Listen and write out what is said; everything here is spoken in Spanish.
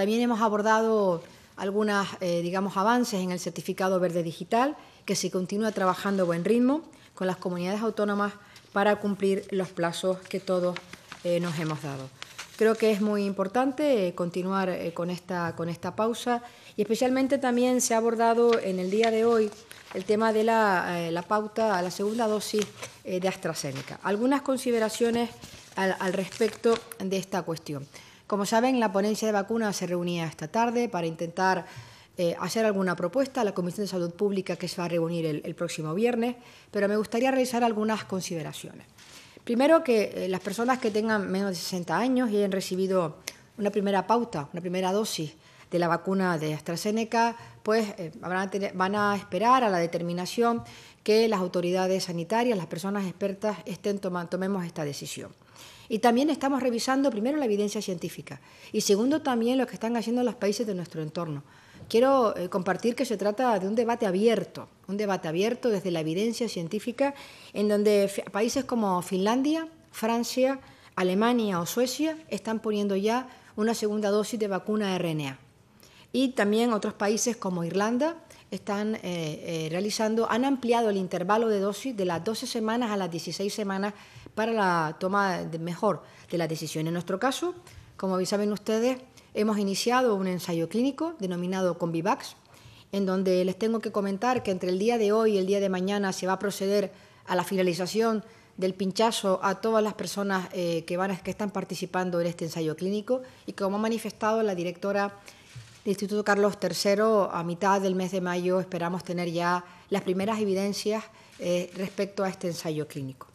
También hemos abordado algunos, eh, digamos, avances en el certificado verde digital, que se continúa trabajando a buen ritmo con las comunidades autónomas para cumplir los plazos que todos eh, nos hemos dado. Creo que es muy importante eh, continuar con, esta, con esta pausa y especialmente también se ha abordado en el día de hoy el tema de la, pauta a la segunda dosis de AstraZeneca. Algunas consideraciones al respecto de esta cuestión. Como saben, la ponencia de vacunas se reunía esta tarde para intentar eh, hacer alguna propuesta a la Comisión de Salud Pública que se va a reunir el, próximo viernes, pero me gustaría realizar algunas consideraciones. Primero, que eh, las personas que tengan menos de 60 años y hayan recibido una primera pauta, una primera dosis de la vacuna de AstraZeneca, pues eh, van, a esperar a la determinación que las autoridades sanitarias, las personas expertas, estén tomando, tomemos esta decisión. Y también estamos revisando, primero, la evidencia científica y, segundo, también lo que están haciendo los países de nuestro entorno. Quiero eh, compartir que se trata de un debate abierto, un debate abierto desde la evidencia científica, en donde países como Finlandia, Francia, Alemania o Suecia están poniendo ya una segunda dosis de vacuna RNA. Y también otros países como Irlanda están eh, eh, realizando, han ampliado el intervalo de dosis de las 12 semanas a las 16 semanas para la toma de mejor de la decisión, En nuestro caso, como saben ustedes, hemos iniciado un ensayo clínico denominado Convivax, en donde les tengo que comentar que entre el día de hoy y el día de mañana se va a proceder a la finalización del pinchazo a todas las personas eh, que, van, que están participando en este ensayo clínico y como ha manifestado la directora del Instituto Carlos III, a mitad del mes de mayo esperamos tener ya las primeras evidencias eh, respecto a este ensayo clínico.